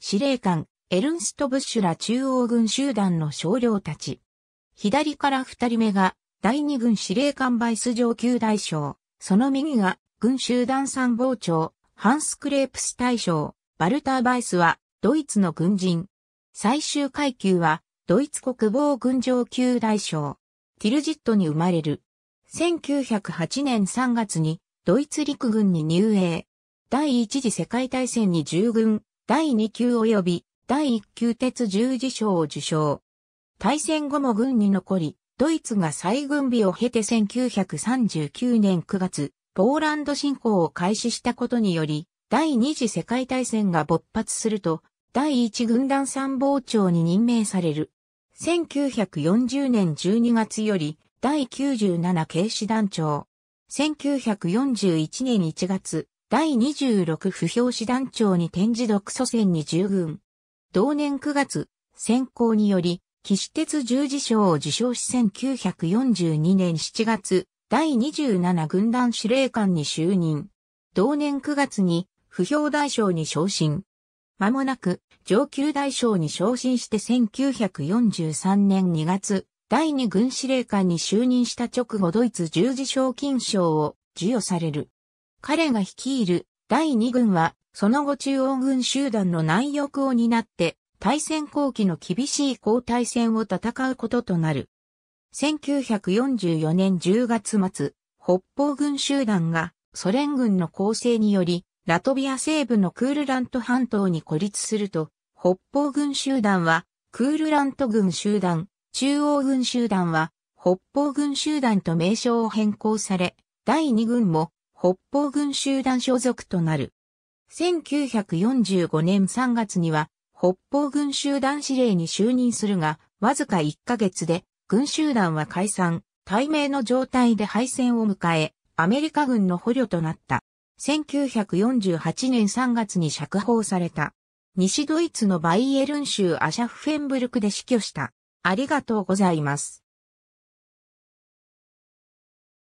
司令官、エルンスト・ブッシュら中央軍集団の少量たち。左から二人目が、第二軍司令官バイス上級大将、その右が、軍集団参謀長、ハンス・クレープス大将、バルター・バイスは、ドイツの軍人。最終階級は、ドイツ国防軍上級大将、ティルジットに生まれる。1908年3月に、ドイツ陸軍に入営。第一次世界大戦に従軍、第2級及び第1級鉄十字章を受賞。大戦後も軍に残り、ドイツが再軍備を経て1939年9月、ポーランド侵攻を開始したことにより、第二次世界大戦が勃発すると、第一軍団参謀長に任命される。1940年12月より、第97警視団長。1941年1月、第26不評師団長に転示独祖戦に従軍。同年9月、選考により、騎士鉄十字章を受賞し1942年7月、第27軍団司令官に就任。同年9月に、不評大将に昇進。間もなく、上級大将に昇進して1943年2月、第2軍司令官に就任した直後ドイツ十字章金賞を授与される。彼が率いる第2軍は、その後中央軍集団の内翼を担って、対戦後期の厳しい交代戦を戦うこととなる。1944年10月末、北方軍集団がソ連軍の攻勢により、ラトビア西部のクールラント半島に孤立すると、北方軍集団は、クールラント軍集団、中央軍集団は、北方軍集団と名称を変更され、第2軍も北方軍集団所属となる。1945年3月には、北方軍集団司令に就任するが、わずか1ヶ月で、軍集団は解散、対名の状態で敗戦を迎え、アメリカ軍の捕虜となった。1948年3月に釈放された。西ドイツのバイエルン州アシャフフェンブルクで死去した。ありがとうございます。